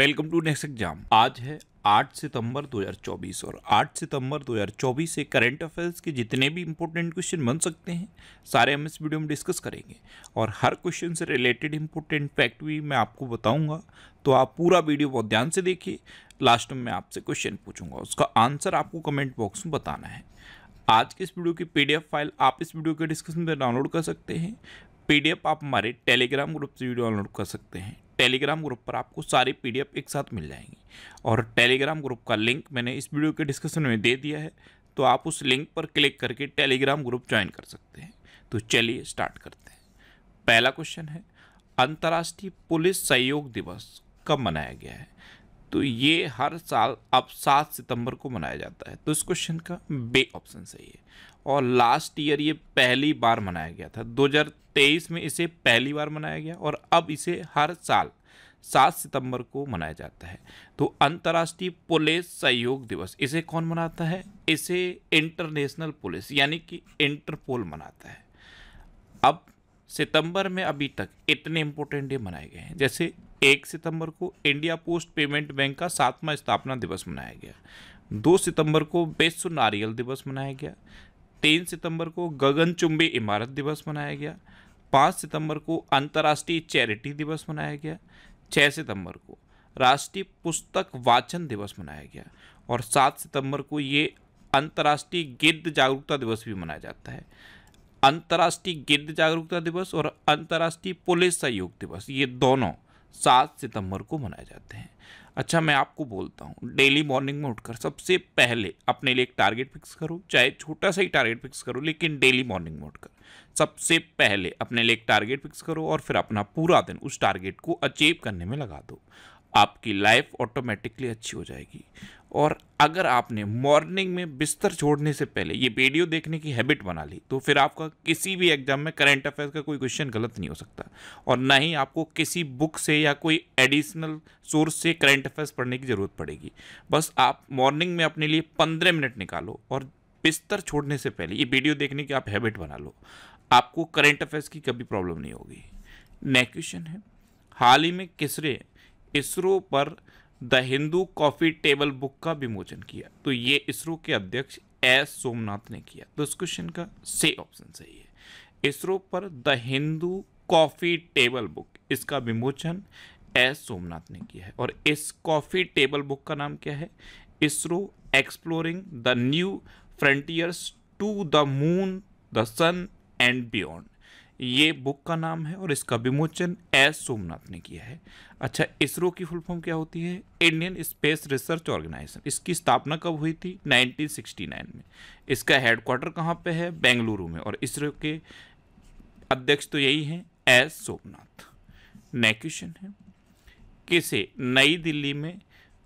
welcome to next exam आज है 8 सितंबर 2024 और 8 सितंबर 2024 से करंट अफेयर्स के जितने भी इंपॉर्टेंट क्वेश्चन बन सकते हैं सारे हम इस वीडियो में डिस्कस करेंगे और हर क्वेश्चन से रिलेटेड इंपॉर्टेंट फैक्ट भी मैं आपको बताऊंगा तो आप पूरा वीडियो बहुत ध्यान से देखिए लास्ट में मैं आपसे क्वेश्चन पूछूंगा उसका आंसर आपको कमेंट बॉक्स में बताना है आज के इस वीडियो की पीडीएफ फाइल आप इस वीडियो के डिस्क्रिप्शन में डाउनलोड कर सकते हैं पीडीएफ आप हमारे टेलीग्राम ग्रुप से वीडियो डाउनलोड कर सकते हैं टेलीग्राम ग्रुप पर आपको सारी पीडीएफ एक साथ मिल जाएंगी और टेलीग्राम ग्रुप का लिंक मैंने इस वीडियो के डिस्क्रिप्शन में दे दिया है तो आप उस लिंक पर क्लिक करके टेलीग्राम ग्रुप ज्वाइन कर सकते हैं तो चलिए स्टार्ट करते हैं पहला क्वेश्चन है अंतर्राष्ट्रीय पुलिस सहयोग दिवस कब मनाया गया है तो ये हर साल अब सात सितंबर को मनाया जाता है तो इस क्वेश्चन का बे ऑप्शन सही है और लास्ट ईयर ये पहली बार मनाया गया था 2023 में इसे पहली बार मनाया गया और अब इसे हर साल सात सितंबर को मनाया जाता है तो अंतर्राष्ट्रीय पुलिस सहयोग दिवस इसे कौन मनाता है इसे इंटरनेशनल पुलिस यानी कि इंटरपोल मनाता है अब सितंबर में अभी तक इतने इम्पोर्टेंट डे मनाए गए हैं जैसे एक सितंबर को इंडिया पोस्ट पेमेंट बैंक का सातवां स्थापना दिवस मनाया गया दो सितंबर को विश्व नारियल दिवस मनाया गया तीन सितंबर को गगनचुंबी इमारत दिवस मनाया गया पाँच सितंबर को अंतर्राष्ट्रीय चैरिटी दिवस मनाया गया छः सितंबर को राष्ट्रीय पुस्तक वाचन दिवस मनाया गया और सात सितंबर को ये अंतर्राष्ट्रीय गिद्ध जागरूकता दिवस भी मनाया जाता है अंतर्राष्ट्रीय गिद्ध जागरूकता दिवस और अंतर्राष्ट्रीय पुलिस सहयोग दिवस ये दोनों सात सितंबर को मनाए जाते हैं अच्छा मैं आपको बोलता हूँ डेली मॉर्निंग में उठकर सबसे पहले अपने लिए एक टारगेट फिक्स करो चाहे छोटा सा ही टारगेट फिक्स करो लेकिन डेली मॉर्निंग में उठकर सबसे पहले अपने लिए एक टारगेट फिक्स करो और फिर अपना पूरा दिन उस टारगेट को अचीव करने में लगा दो आपकी लाइफ ऑटोमेटिकली अच्छी हो जाएगी और अगर आपने मॉर्निंग में बिस्तर छोड़ने से पहले ये वीडियो देखने की हैबिट बना ली तो फिर आपका किसी भी एग्जाम में करंट अफेयर्स का कोई क्वेश्चन गलत नहीं हो सकता और ना ही आपको किसी बुक से या कोई एडिशनल सोर्स से करंट अफेयर्स पढ़ने की ज़रूरत पड़ेगी बस आप मॉर्निंग में अपने लिए पंद्रह मिनट निकालो और बिस्तर छोड़ने से पहले ये वीडियो देखने की आप हैबिट बना लो आपको करेंट अफेयर्स की कभी प्रॉब्लम नहीं होगी नेक्स्ट क्वेश्चन है हाल ही में किसरे इसरो पर the Hindu coffee table book का विमोचन किया तो ये इसरो के अध्यक्ष एस सोमनाथ ने किया तो इस क्वेश्चन का से ऑप्शन सही है इसरो पर the Hindu coffee table book इसका विमोचन एस सोमनाथ ने किया है और इस कॉफी टेबल बुक का नाम क्या है ISRO exploring the new frontiers to the moon the sun and beyond ये बुक का नाम है और इसका विमोचन एस सोमनाथ ने किया है अच्छा इसरो की फुल फॉर्म क्या होती है इंडियन स्पेस रिसर्च ऑर्गेनाइजेशन इसकी स्थापना कब हुई थी 1969 में इसका हेडक्वार्टर कहाँ पे है बेंगलुरु में और इसरो के अध्यक्ष तो यही हैं एस सोमनाथ नेक्स्ट क्वेश्चन है किसे नई दिल्ली में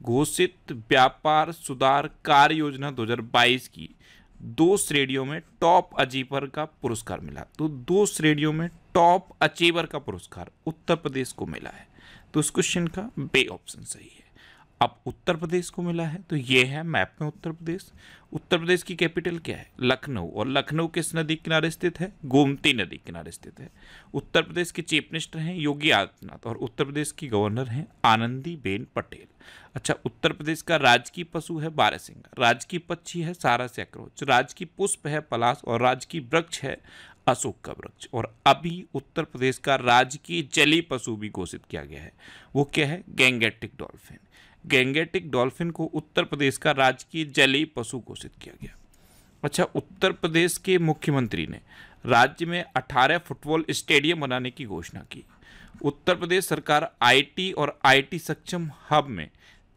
घोषित व्यापार सुधार कार्य योजना दो की दो श्रेणियों में टॉप अचीवर का पुरस्कार मिला तो दो श्रेणियों में टॉप अचीवर का पुरस्कार उत्तर प्रदेश को मिला है तो इस क्वेश्चन का बे ऑप्शन सही है अब उत्तर प्रदेश को मिला है तो ये है मैप में उत्तर प्रदेश उत्तर प्रदेश की कैपिटल क्या है लखनऊ और लखनऊ किस नदी किनारे स्थित है गोमती नदी किनारे स्थित है उत्तर प्रदेश के चीफ मिनिस्टर हैं योगी आदित्यनाथ और उत्तर प्रदेश की गवर्नर हैं आनंदी बेन पटेल अच्छा उत्तर प्रदेश का राजकीय पशु है बारहसिंगा राजकीय पक्षी है सारा या राजकीय पुष्प है पलाश और राजकीय वृक्ष है अशोक का वृक्ष और अभी उत्तर प्रदेश का राजकीय जली पशु भी घोषित किया गया है वो क्या है गैंगेटिक डॉल्फिन गैंगेटिक डॉल्फिन को उत्तर प्रदेश का राजकीय जलीय पशु घोषित किया गया अच्छा उत्तर प्रदेश के मुख्यमंत्री ने राज्य में 18 फुटबॉल स्टेडियम बनाने की घोषणा की उत्तर प्रदेश सरकार आईटी और आईटी सक्षम हब में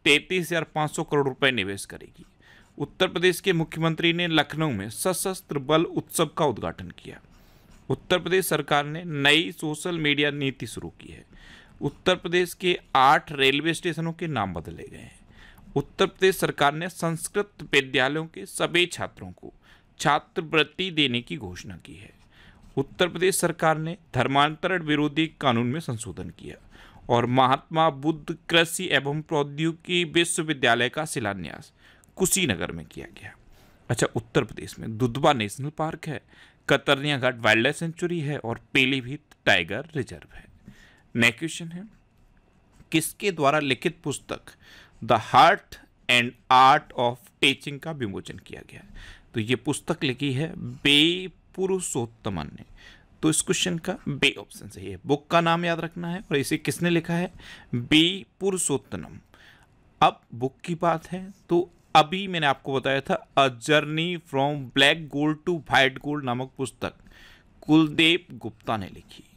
तैंतीस करोड़ रुपए निवेश करेगी उत्तर प्रदेश के मुख्यमंत्री ने लखनऊ में सशस्त्र बल उत्सव का उद्घाटन किया उत्तर प्रदेश सरकार ने नई सोशल मीडिया नीति शुरू की है उत्तर प्रदेश के आठ रेलवे स्टेशनों के नाम बदले गए हैं उत्तर प्रदेश सरकार ने संस्कृत विद्यालयों के सभी छात्रों को छात्रवृत्ति देने की घोषणा की है उत्तर प्रदेश सरकार ने धर्मांतरण विरोधी कानून में संशोधन किया और महात्मा बुद्ध कृषि एवं प्रौद्योगिकी विश्वविद्यालय का शिलान्यास कुशीनगर में किया गया अच्छा उत्तर प्रदेश में दुधवा नेशनल पार्क है Katarnia Ghat wildlife sanctuary है और पीलीभीत टाइगर रिजर्व है नेक्स्ट क्वेश्चन है किसके द्वारा लिखित पुस्तक the heart and art of teaching का विमोचन किया गया है तो ये पुस्तक लिखी है बे पुरुषोत्तमन ने तो इस क्वेश्चन का बे ऑप्शन सही है बुक का नाम याद रखना है और इसे किसने लिखा है बे पुरुषोत्तम अब बुक की बात है तो अभी मैंने आपको बताया था a journey from black gold to white gold नामक पुस्तक कुलदेव गुप्ता ने लिखी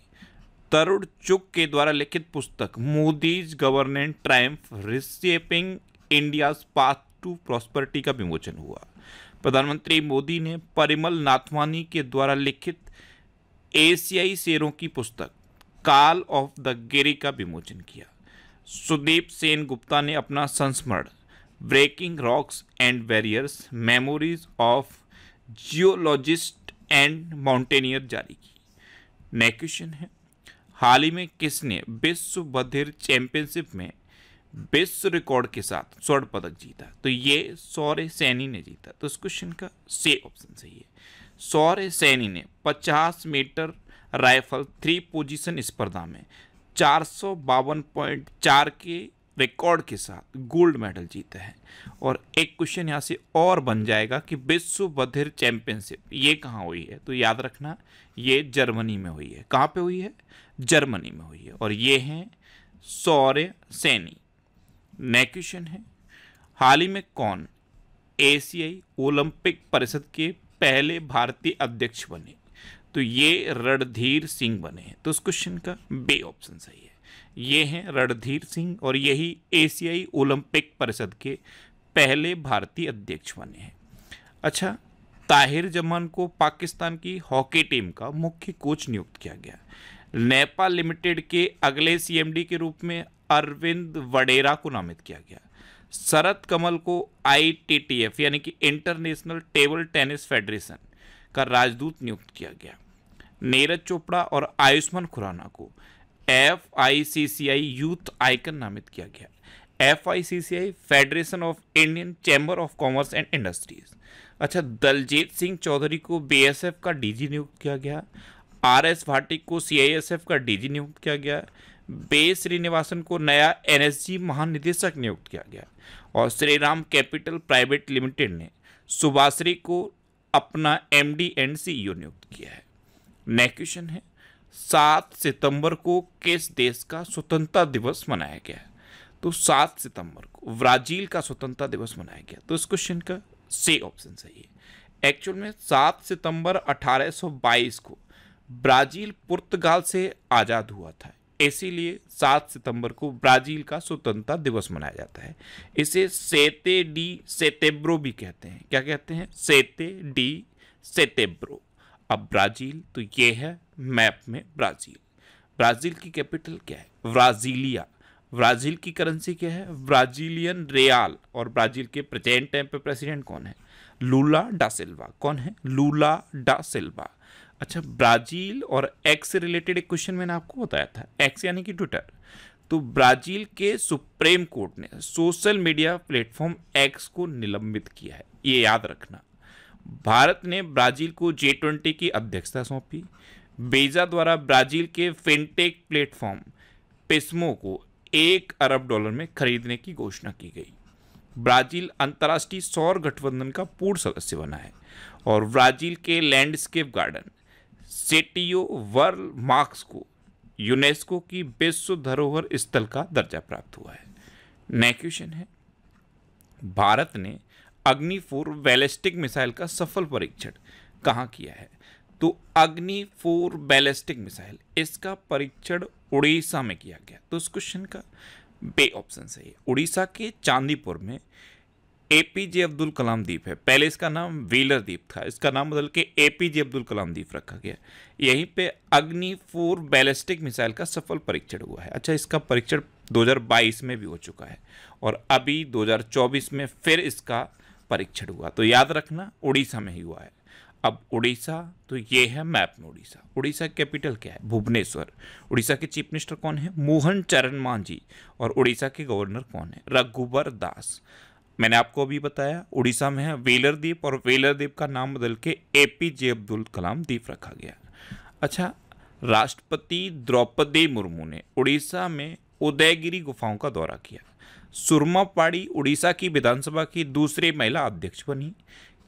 तरुण चुक के द्वारा लिखित पुस्तक Modi's governance triumph reshaping India path to prosperity का विमोचन हुआ प्रधानमंत्री मोदी ने परिमल नाथवानी के द्वारा लिखित एशियाई शेरों की पुस्तक काल ऑफ द गिरी का विमोचन किया सुदीप सेन गुप्ता ने अपना संस्मरण breaking rocks and barriers memories of geologist and mountaineer जारी की नेक्स्ट क्वेश्चन है हाल ही में किसने विश्व बधिर चैंपियनशिप में विश्व रिकॉर्ड के साथ स्वर्ण पदक जीता तो ये सौर्य सैनी ने जीता तो इस क्वेश्चन का से ऑप्शन सही है सौर्य सैनी ने 50 मीटर राइफल थ्री पोजीशन स्पर्धा में चार के रिकॉर्ड के साथ गोल्ड मेडल जीते हैं और एक क्वेश्चन यहाँ से और बन जाएगा कि विश्व बधिर चैंपियनशिप ये कहाँ हुई है तो याद रखना ये जर्मनी में हुई है कहाँ पे हुई है जर्मनी में हुई है और ये हैं सौर्य सैनी नए क्वेश्चन है हाल ही में कौन एशियाई ओलंपिक परिषद के पहले भारतीय अध्यक्ष बने तो ये रणधीर सिंह बने तो उस क्वेश्चन का बे ऑप्शन सही है ये हैं रणधीर सिंह और यही एशियाई ओलंपिक परिषद के पहले भारतीय अध्यक्ष बने हैं अच्छा ताहिर जमान को पाकिस्तान की हॉकी टीम का मुख्य कोच नियुक्त किया गया नेपा लिमिटेड के अगले सीएमडी के रूप में अरविंद वडेरा को नामित किया गया शरत कमल को आईटीटीएफ यानी कि इंटरनेशनल टेबल टेनिस फेडरेशन का राजदूत नियुक्त किया गया नीरज चोपड़ा और आयुष्मान खुराना को F I C C I youth icon नामित किया गया F I C C I federation of Indian chamber of commerce and industries अच्छा दलजीत सिंह चौधरी को बी एस एफ का डी जी नियुक्त किया गया आर एस भाटी को सी आई एस एफ का डी जी नियुक्त किया गया बे श्रीनिवासन को नया एन एस जी महानिदेशक नियुक्त किया गया और श्रीराम कैपिटल प्राइवेट लिमिटेड ने सुभाषरी को अपना M D and C O नियुक्त किया है नेक्स्ट क्वेश्चन है सात सितंबर को किस देश का स्वतंत्रता दिवस मनाया गया तो सात सितंबर को ब्राजील का स्वतंत्रता दिवस मनाया गया तो इस क्वेश्चन का सी ऑप्शन सही है एक्चुअल में सात सितंबर 1822 को ब्राजील पुर्तगाल से आज़ाद हुआ था इसीलिए सात सितंबर को ब्राज़ील का स्वतंत्रता दिवस मनाया जाता है इसे सेते डी सेतेब्रो भी कहते हैं क्या कहते हैं सेते डी सेतेब्रो अब ब्राज़ील तो ये है मैप में ब्राज़ील ब्राज़ील की कैपिटल क्या है ब्राज़ीलिया ब्राज़ील की करेंसी क्या है ब्राज़ीलियन रियाल और ब्राज़ील के प्रेजेंट टाइम पे प्रेसिडेंट कौन है लूला डा सिल्वा कौन है लूला डा सिल्वा अच्छा ब्राज़ील और एक्स रिलेटेड एक क्वेश्चन मैंने आपको बताया था एक्स यानी कि ट्विटर तो ब्राज़ील के सुप्रीम कोर्ट ने सोशल मीडिया प्लेटफॉर्म एक्स को निलंबित किया है ये याद रखना भारत ने ब्राज़ील को जे ट्वेंटी की अध्यक्षता सौंपी बेजा द्वारा ब्राजील के फिनटेक प्लेटफॉर्म पेस्मो को एक अरब डॉलर में खरीदने की घोषणा की गई ब्राजील अंतर्राष्ट्रीय सौर गठबंधन का पूर्ण सदस्य बना है और ब्राजील के landscape garden Sitio Burle Marx को यूनेस्को की विश्व धरोहर स्थल का दर्जा प्राप्त हुआ है नेक्स्ट क्वेश्चन है भारत ने अग्निफोर वैलिस्टिक मिसाइल का सफल परीक्षण कहाँ किया है तो अग्नि फोर बैलिस्टिक मिसाइल इसका परीक्षण उड़ीसा में किया गया तो इस क्वेश्चन का बे ऑप्शन सही है उड़ीसा के चांदीपुर में ए पी जे अब्दुल कलाम द्वीप है पहले इसका नाम व्हीलर द्वीप था इसका नाम बदल के ए पी जे अब्दुल कलाम द्वीप रखा गया यहीं पे अग्नि फोर बैलिस्टिक मिसाइल का सफल परीक्षण हुआ है अच्छा इसका परीक्षण 2022 में भी हो चुका है और अभी 2024 में फिर इसका परीक्षण हुआ तो याद रखना उड़ीसा में ही हुआ है अब उड़ीसा तो ये है मैप में उड़ीसा उड़ीसा कैपिटल क्या है भुवनेश्वर उड़ीसा के चीफ मिनिस्टर कौन है मोहन चरण मांझी और उड़ीसा के गवर्नर कौन है रघुबर दास मैंने आपको अभी बताया उड़ीसा में है वेलर द्वीप और वेलर द्वीप का नाम बदल के ए पी जे अब्दुल कलाम द्वीप रखा गया अच्छा राष्ट्रपति द्रौपदी मुर्मू ने उड़ीसा में उदयगिरी गुफाओं का दौरा किया सुरमा पाड़ी उड़ीसा की विधानसभा की दूसरी महिला अध्यक्ष बनी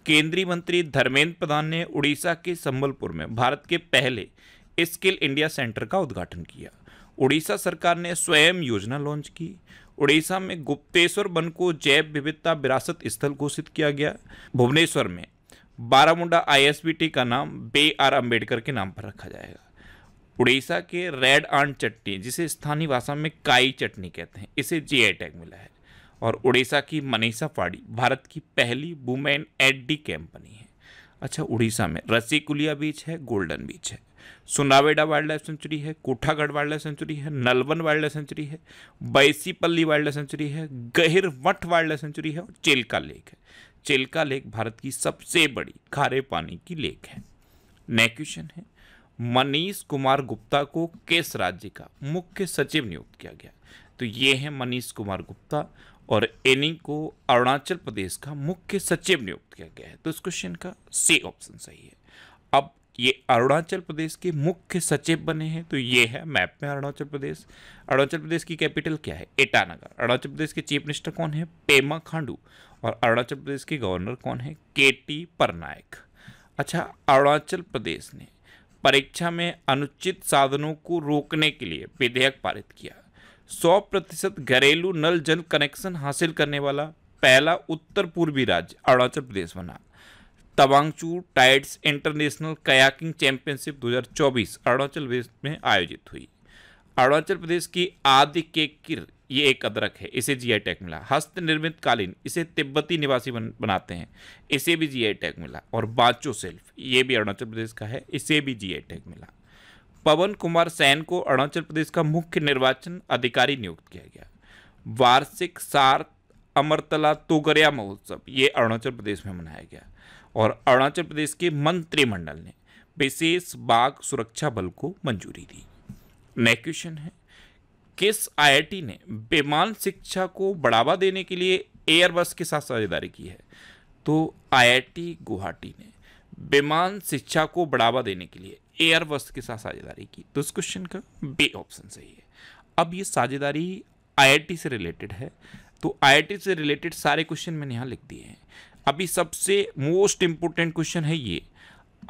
केंद्रीय मंत्री धर्मेंद्र प्रधान ने उड़ीसा के संबलपुर में भारत के पहले स्किल इंडिया सेंटर का उद्घाटन किया उड़ीसा सरकार ने स्वयं योजना लॉन्च की उड़ीसा में गुप्तेश्वर वन को जैव विविधता विरासत स्थल घोषित किया गया भुवनेश्वर में बारामुंडा आईएसबीटी का नाम बे आर अम्बेडकर के नाम पर रखा जाएगा उड़ीसा के रेड आंट चटनी जिसे स्थानीय भाषा में काई चटनी कहते हैं इसे जी टैग मिला है और उड़ीसा की मनीषा फाड़ी भारत की पहली वुमेन एड डी कंपनी है अच्छा उड़ीसा में रसीकुलिया बीच है गोल्डन बीच है सुनावेडा वाइल्ड लाइफ सेंचुरी है कोठागढ़ वाइल्ड लाइफ सेंचुरी है नलवन वाइल्ड लाइफ सेंचुरी है बैसीपल्ली वाइल्ड लाइफ सेंचुरी है गहिरवट वाइल्ड लाइफ सेंचुरी है और चिल्का लेक है चिल्का लेक भारत की सबसे बड़ी खारे पानी की लेक है नेक्स्ट क्वेश्चन है मनीष कुमार गुप्ता को किस राज्य का मुख्य सचिव नियुक्त किया गया तो ये है मनीष कुमार गुप्ता और एनी को अरुणाचल प्रदेश का मुख्य सचिव नियुक्त किया गया है तो इस क्वेश्चन का सी ऑप्शन सही है अब ये अरुणाचल प्रदेश के मुख्य सचिव बने हैं तो ये है मैप में अरुणाचल प्रदेश अरुणाचल प्रदेश की कैपिटल क्या है एटानगर अरुणाचल प्रदेश के चीफ मिनिस्टर कौन है पेमा खांडू और अरुणाचल प्रदेश के गवर्नर कौन है के टी परनायक अच्छा अरुणाचल प्रदेश ने परीक्षा में अनुचित साधनों को रोकने के लिए विधेयक पारित किया सौ प्रतिशत घरेलू नल जल कनेक्शन हासिल करने वाला पहला उत्तर पूर्वी राज्य अरुणाचल प्रदेश बना Tawangchu tides international kayaking championship 2024 Arunachal Pradesh में आयोजित हुई अरुणाचल प्रदेश की आदि के किर ये एक अदरक है इसे जी टैग मिला हस्त निर्मित कालीन इसे तिब्बती निवासी बन, बनाते हैं इसे भी जी टैग मिला और बाचो सेल्फ ये भी अरुणाचल प्रदेश का है इसे भी जी टैग मिला पवन कुमार सैन को अरुणाचल प्रदेश का मुख्य निर्वाचन अधिकारी नियुक्त किया गया वार्षिक सार अमरतला तोगरिया महोत्सव ये अरुणाचल प्रदेश में मनाया गया और अरुणाचल प्रदेश के मंत्रिमंडल ने विशेष बाघ सुरक्षा बल को मंजूरी दी नेक्स्ट क्वेश्चन है किस आईआईटी ने विमान शिक्षा को बढ़ावा देने के लिए एयरबस के साथ साझेदारी की है तो आईआईटी गुवाहाटी ने विमान शिक्षा को बढ़ावा देने के लिए एयरबस के साथ साझेदारी की तो इस क्वेश्चन का बे ऑप्शन सही है अब ये साझेदारी आईआईटी से रिलेटेड है तो आईआईटी से रिलेटेड सारे क्वेश्चन मैंने यहाँ लिख दिए हैं अभी सबसे मोस्ट इम्पोर्टेंट क्वेश्चन है ये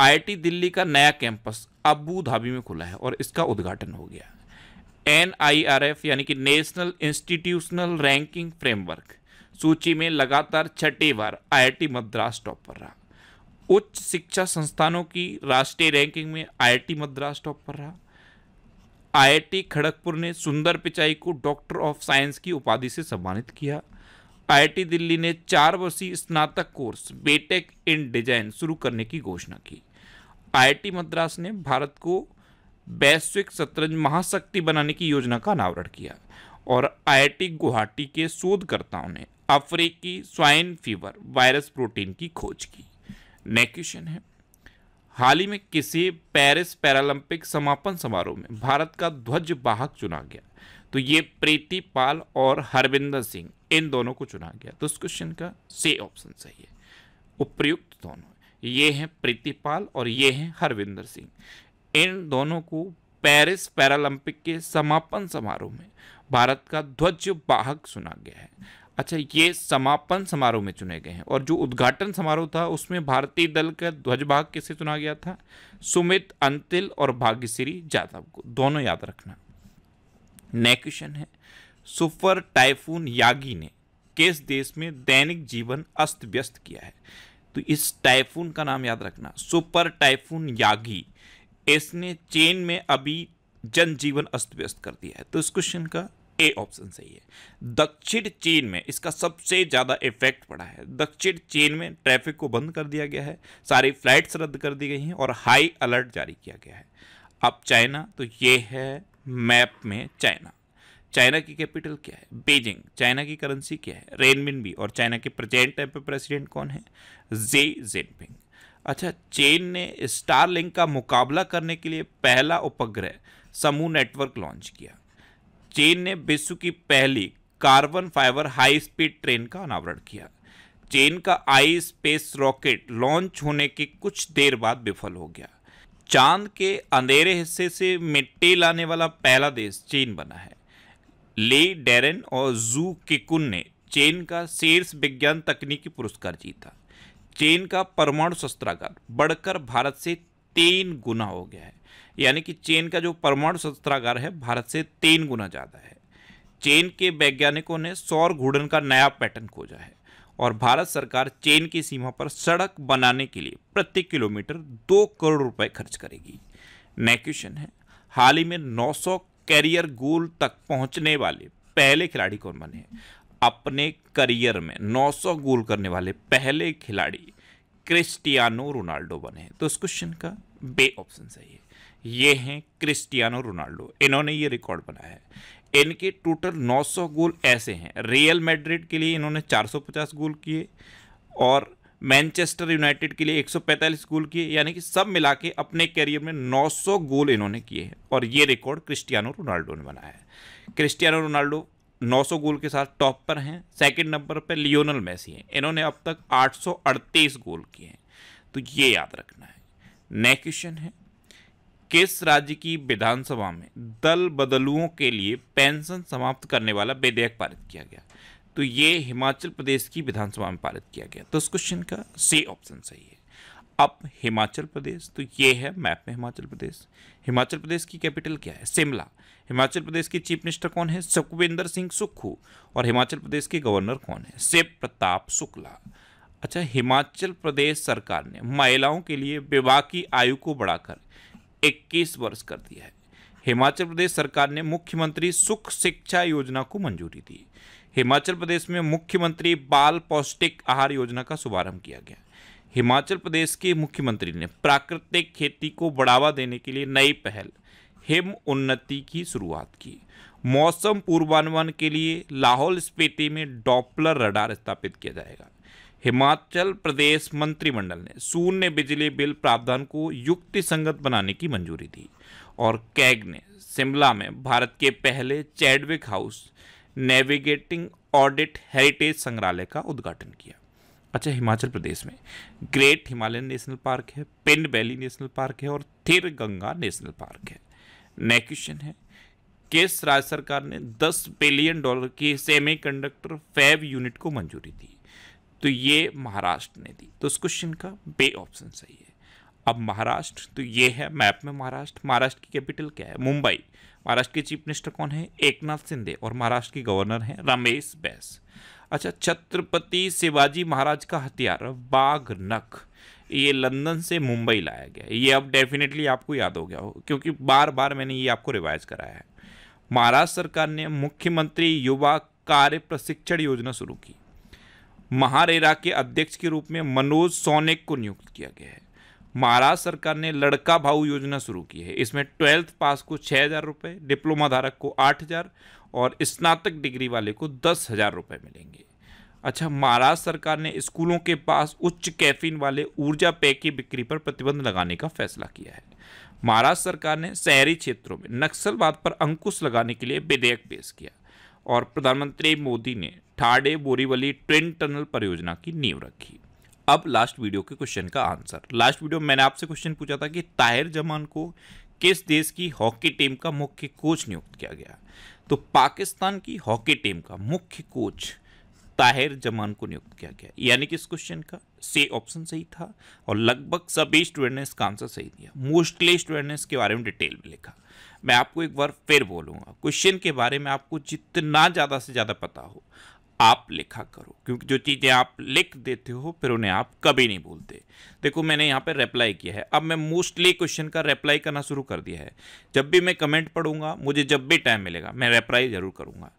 आईआईटी दिल्ली का नया कैंपस अबू धाबी में खुला है और इसका उद्घाटन हो गया एन यानी कि नेशनल इंस्टीट्यूशनल रैंकिंग फ्रेमवर्क सूची में लगातार छठी बार टी मद्रास टॉप पर रहा उच्च शिक्षा संस्थानों की राष्ट्रीय रैंकिंग में आईआईटी मद्रास टॉप पर रहा आईआईटी खड़गपुर ने सुंदर पिचाई को डॉक्टर ऑफ साइंस की उपाधि से सम्मानित किया आईआईटी दिल्ली ने चार वर्षीय स्नातक कोर्स बेटेक इन डिजाइन शुरू करने की घोषणा की आईआईटी मद्रास ने भारत को वैश्विक शतरंज महाशक्ति बनाने की योजना का अनावरण किया और आई गुवाहाटी के शोधकर्ताओं ने अफ्रीकी स्वाइन फीवर वायरस प्रोटीन की खोज की नेक्स्ट क्वेश्चन है हाल ही में किसी पेरिस पैरालंपिक समापन समारोह में भारत का ध्वज वाहक चुना गया तो ये प्रीति पाल और हरविंदर सिंह इन दोनों को चुना गया तो इस क्वेश्चन का से ऑप्शन सही है उपयुक्त दोनों ये हैं प्रीति पाल और ये हैं हरविंदर सिंह इन दोनों को पेरिस पैरालंपिक के समापन समारोह में भारत का ध्वज वाहक सुना गया है अच्छा ये समापन समारोह में चुने गए हैं और जो उद्घाटन समारोह था उसमें भारतीय दल का ध्वजभाग किसे चुना गया था सुमित अंतिल और भाग्यश्री यादव को दोनों याद रखना नेक्स्ट क्वेश्चन है सुपर टाइफून यागी ने किस देश में दैनिक जीवन अस्त व्यस्त किया है तो इस टाइफून का नाम याद रखना सुपर टाइफून यागी इसने चीन में अभी जनजीवन अस्त व्यस्त कर दिया है तो इस क्वेश्चन का ए ऑप्शन सही है दक्षिण चीन में इसका सबसे ज़्यादा इफेक्ट पड़ा है दक्षिण चीन में ट्रैफिक को बंद कर दिया गया है सारी फ्लाइट्स रद्द कर दी गई हैं और हाई अलर्ट जारी किया गया है अब चाइना तो ये है मैप में चाइना चाइना की कैपिटल क्या है बीजिंग चाइना की करेंसी क्या है रेनमिन भी और चाइना के प्रेजेंट टाइम पे प्रेसिडेंट कौन है जे जिनपिंग अच्छा चीन ने स्टारलिंक का मुकाबला करने के लिए पहला उपग्रह समूह नेटवर्क लॉन्च किया चीन ने विश्व की पहली carbon fibre high speed train का अनावरण किया चीन का आई स्पेस रॉकेट लॉन्च होने के कुछ देर बाद विफल हो गया चांद के अंधेरे हिस्से से मिट्टी लाने वाला पहला देश चीन बना है ली डेरेन और जू किकुन ने चीन का शीर्ष विज्ञान तकनीकी पुरस्कार जीता चीन का परमाणु शस्त्रागार बढ़कर भारत से तीन गुना हो गया है यानी कि चीन का जो परमाणु शस्त्रागार है भारत से तीन गुना ज़्यादा है चीन के वैज्ञानिकों ने सौर घूर्णन का नया पैटर्न खोजा है और भारत सरकार चीन की सीमा पर सड़क बनाने के लिए प्रति किलोमीटर दो करोड़ रुपए खर्च करेगी नया क्वेश्चन है हाल ही में 900 कैरियर गोल तक पहुंचने वाले पहले खिलाड़ी कौन बने अपने करियर में 900 गोल करने वाले पहले खिलाड़ी क्रिस्टियानो रोनाल्डो बने तो इस क्वेश्चन का बे ऑप्शन सही है ये हैं क्रिस्टियानो रोनाल्डो इन्होंने ये रिकॉर्ड बनाया है इनके टोटल 900 गोल ऐसे हैं रियल मैड्रिड के लिए इन्होंने 450 गोल किए और मैनचेस्टर यूनाइटेड के लिए 145 गोल किए यानी कि सब मिला के अपने कैरियर में 900 गोल इन्होंने किए हैं और ये रिकॉर्ड क्रिस्टियानो रोनाल्डो ने बनाया है क्रिस्टियानो रोनाल्डो 900 गोल के साथ टॉप पर हैं सेकेंड नंबर पर लियोनल मैसी हैं इन्होंने अब तक आठ गोल किए हैं तो ये याद रखना है नेक्स्ट क्वेश्चन है किस राज्य की विधानसभा में दल बदलुओं के लिए पेंशन समाप्त करने वाला विधेयक पारित किया गया तो ये हिमाचल प्रदेश की विधानसभा में पारित किया गया तो इस क्वेश्चन का सी ऑप्शन सही है अब हिमाचल प्रदेश तो ये है मैप में हिमाचल प्रदेश हिमाचल प्रदेश की कैपिटल क्या है शिमला हिमाचल प्रदेश के चीफ मिनिस्टर कौन है सुखविंदर सिंह सुक्खू और हिमाचल प्रदेश के गवर्नर कौन है शिव प्रताप शुक्ला अच्छा हिमाचल प्रदेश सरकार ने महिलाओं के लिए विवाह की आयु को बढ़ाकर 21 वर्ष कर दिया है हिमाचल प्रदेश सरकार ने मुख्यमंत्री सुख शिक्षा योजना को मंजूरी दी हिमाचल प्रदेश में मुख्यमंत्री बाल पौष्टिक आहार योजना का शुभारंभ किया गया हिमाचल प्रदेश के मुख्यमंत्री ने प्राकृतिक खेती को बढ़ावा देने के लिए नई पहल हिम उन्नति की शुरुआत की मौसम पूर्वानुमान के लिए लाहौल स्पीति में डॉपलर रडार स्थापित किया जाएगा हिमाचल प्रदेश मंत्रिमंडल ने शून्य बिजली बिल प्रावधान को युक्ति संगत बनाने की मंजूरी दी और कैग ने शिमला में भारत के पहले Chadwick House navigating audit heritage संग्रहालय का उद्घाटन किया अच्छा हिमाचल प्रदेश में ग्रेट हिमालयन नेशनल पार्क है पिंड वैली नेशनल पार्क है और थिर गंगा नेशनल पार्क है नए क्वेश्चन है किस राज्य सरकार ने 10 बिलियन डॉलर की सेमीकंडक्टर फैब यूनिट को मंजूरी दी तो ये महाराष्ट्र ने दी तो उस क्वेश्चन का बे ऑप्शन सही है अब महाराष्ट्र तो ये है मैप में महाराष्ट्र महाराष्ट्र की कैपिटल क्या है मुंबई महाराष्ट्र के चीफ मिनिस्टर कौन है एकनाथ शिंदे और महाराष्ट्र के गवर्नर हैं रमेश बैस अच्छा छत्रपति शिवाजी महाराज का हथियार बाघ नख ये लंदन से मुंबई लाया गया ये अब डेफिनेटली आपको याद हो गया हो क्योंकि बार बार मैंने ये आपको रिवाइज कराया है महाराष्ट्र सरकार ने मुख्यमंत्री युवा कार्य प्रशिक्षण योजना शुरू की महारेरा के अध्यक्ष के रूप में मनोज सोनेक को नियुक्त किया गया है महाराष्ट्र सरकार ने लड़का भाऊ योजना शुरू की है इसमें ट्वेल्थ पास को छः हज़ार रुपये डिप्लोमा धारक को आठ हज़ार और स्नातक डिग्री वाले को दस हज़ार रुपये मिलेंगे अच्छा महाराष्ट्र सरकार ने स्कूलों के पास उच्च कैफीन वाले ऊर्जा पेय की बिक्री पर प्रतिबंध लगाने का फैसला किया है महाराष्ट्र सरकार ने शहरी क्षेत्रों में नक्सलवाद पर अंकुश लगाने के लिए विधेयक पेश किया और प्रधानमंत्री मोदी ने ठाड़े बोरीवली ट्रेन टनल परियोजना की नींव रखी अब लास्ट वीडियो के क्वेश्चन का आंसर लास्ट वीडियो में मैंने आपसे क्वेश्चन पूछा था कि ताहिर जमान को किस देश की हॉकी टीम का मुख्य कोच नियुक्त किया गया तो पाकिस्तान की हॉकी टीम का मुख्य कोच ताहिर जमान को नियुक्त किया गया यानी कि इस क्वेश्चन का से ऑप्शन सही था और लगभग सभी स्टूडेंट ने इसका आंसर सही दिया मोस्टली स्टूडेंट ने इसके बारे में डिटेल में लिखा मैं आपको एक बार फिर बोलूँगा क्वेश्चन के बारे में आपको जितना ज़्यादा से ज़्यादा पता हो आप लिखा करो क्योंकि जो चीज़ें आप लिख देते हो फिर उन्हें आप कभी नहीं भूलते देखो मैंने यहाँ पर रिप्लाई किया है अब मैं मोस्टली क्वेश्चन का रिप्लाई करना शुरू कर दिया है जब भी मैं कमेंट पढ़ूंगा मुझे जब भी टाइम मिलेगा मैं रिप्लाई ज़रूर करूँगा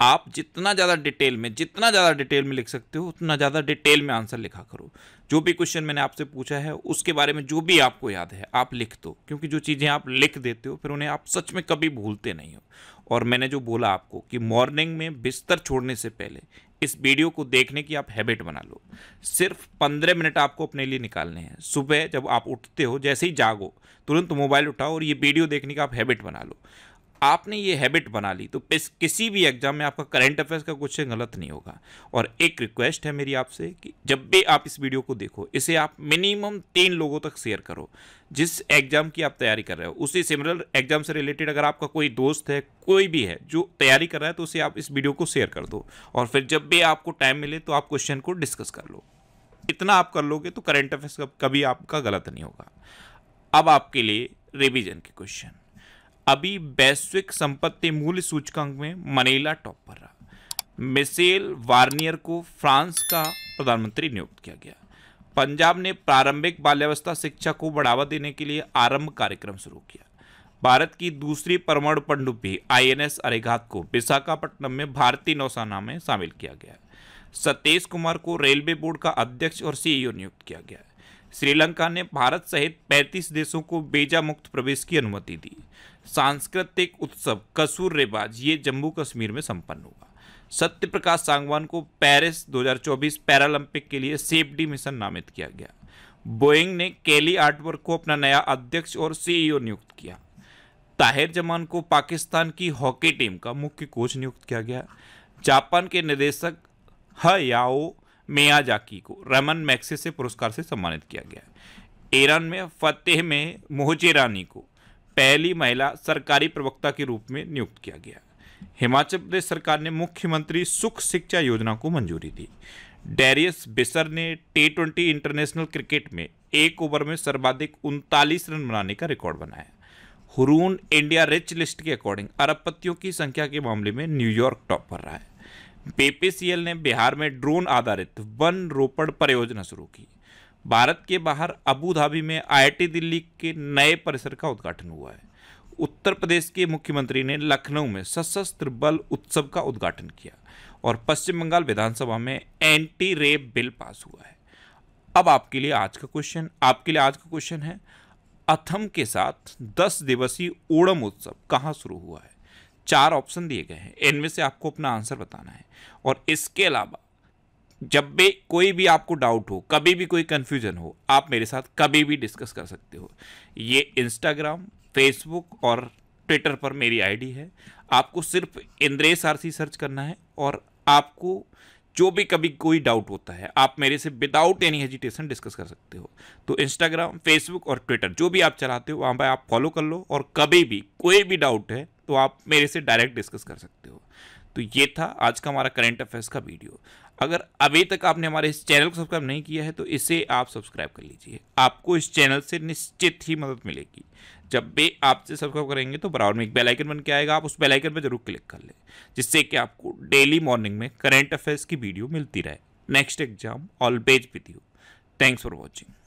आप जितना ज़्यादा डिटेल में जितना ज़्यादा डिटेल में लिख सकते हो उतना ज़्यादा डिटेल में आंसर लिखा करो जो भी क्वेश्चन मैंने आपसे पूछा है उसके बारे में जो भी आपको याद है आप लिख दो क्योंकि जो चीज़ें आप लिख देते हो फिर उन्हें आप सच में कभी भूलते नहीं हो और मैंने जो बोला आपको कि मॉर्निंग में बिस्तर छोड़ने से पहले इस वीडियो को देखने की आप हैबिट बना लो सिर्फ पंद्रह मिनट आपको अपने लिए निकालने हैं सुबह जब आप उठते हो जैसे ही जागो तुरंत मोबाइल उठाओ और ये वीडियो देखने का आप हैबिट बना लो आपने ये हैबिट बना ली तो किसी भी एग्जाम में आपका करंट अफेयर्स का क्वेश्चन गलत नहीं होगा और एक रिक्वेस्ट है मेरी आपसे कि जब भी आप इस वीडियो को देखो इसे आप मिनिमम तीन लोगों तक शेयर करो जिस एग्जाम की आप तैयारी कर रहे हो उसी सिमिलर एग्जाम से रिलेटेड अगर आपका कोई दोस्त है कोई भी है जो तैयारी कर रहा है तो उसे आप इस वीडियो को शेयर कर दो और फिर जब भी आपको टाइम मिले तो आप क्वेश्चन को डिस्कस कर लो इतना आप कर लोगे तो करंट अफेयर्स कभी आपका गलत नहीं होगा अब आपके लिए रिविजन के क्वेश्चन अभी वैश्विक संपत्ति मूल्य सूचकांक में मनेला टॉप पर रहा मिसेल वार्नियर को फ्रांस का प्रधानमंत्री नियुक्त किया गया पंजाब ने प्रारंभिक बाल्यावस्था शिक्षा को बढ़ावा देने के लिए आरंभ कार्यक्रम शुरू किया भारत की दूसरी परमाणु एन आईएनएस अरेघात को विशाखापट्टनम में भारतीय नौसेना में शामिल किया गया सतीश कुमार को रेलवे बोर्ड का अध्यक्ष और सीईओ नियुक्त किया गया श्रीलंका ने भारत सहित 35 देशों को बेजा मुक्त प्रवेश की अनुमति दी सांस्कृतिक उत्सव कसूर रेबाज ये जम्मू कश्मीर में संपन्न हुआ सत्य प्रकाश सांगवान को पेरिस 2024 पैरालंपिक के लिए सेफ्टी मिशन नामित किया गया बोइंग ने केली आर्टवर्क को अपना नया अध्यक्ष और सीईओ नियुक्त किया ताहिर जमान को पाकिस्तान की हॉकी टीम का मुख्य कोच नियुक्त किया गया जापान के निदेशक हयाओ जाकी को रमन मैक्से से पुरस्कार से सम्मानित किया गया ईरान में फतेह में रानी को पहली महिला सरकारी प्रवक्ता के रूप में नियुक्त किया गया हिमाचल प्रदेश सरकार ने मुख्यमंत्री सुख शिक्षा योजना को मंजूरी दी डेरियस बिसर ने टी ट्वेंटी इंटरनेशनल क्रिकेट में एक ओवर में सर्वाधिक उनतालीस रन बनाने का रिकॉर्ड बनाया हुरून इंडिया रिच लिस्ट के अकॉर्डिंग अरबपतियों की संख्या के मामले में न्यूयॉर्क टॉप पर रहा है बेपीसीएल ने बिहार में ड्रोन आधारित वन रोपण परियोजना शुरू की भारत के बाहर अबू धाबी में आईआईटी दिल्ली के नए परिसर का उद्घाटन हुआ है उत्तर प्रदेश के मुख्यमंत्री ने लखनऊ में सशस्त्र बल उत्सव का उद्घाटन किया और पश्चिम बंगाल विधानसभा में एंटी रेप बिल पास हुआ है अब आपके लिए आज का क्वेश्चन आपके लिए आज का क्वेश्चन है अथम के साथ दस दिवसीय ओणम उत्सव कहाँ शुरू हुआ है चार ऑप्शन दिए गए हैं इनमें से आपको अपना आंसर बताना है और इसके अलावा जब भी कोई भी आपको डाउट हो कभी भी कोई कन्फ्यूजन हो आप मेरे साथ कभी भी डिस्कस कर सकते हो ये इंस्टाग्राम फेसबुक और ट्विटर पर मेरी आईडी है आपको सिर्फ इंद्रेश आरसी सर्च करना है और आपको जो भी कभी कोई डाउट होता है आप मेरे से विदाउट एनी हेजिटेशन डिस्कस कर सकते हो तो इंस्टाग्राम फेसबुक और ट्विटर जो भी आप चलाते हो वहाँ पर आप फॉलो कर लो और कभी भी कोई भी डाउट है तो आप मेरे से डायरेक्ट डिस्कस कर सकते हो तो ये था आज का हमारा करेंट अफेयर्स का वीडियो अगर अभी तक आपने हमारे इस चैनल को सब्सक्राइब नहीं किया है तो इसे आप सब्सक्राइब कर लीजिए आपको इस चैनल से निश्चित ही मदद मिलेगी जब भी आपसे सब्सक्राइब करेंगे तो बराबर में एक बेल आइकन बन के आएगा आप उस बेल आइकन पर जरूर क्लिक कर लें जिससे कि आपको डेली मॉर्निंग में करंट अफेयर्स की वीडियो मिलती रहे नेक्स्ट एग्जाम बेज with you thanks for watching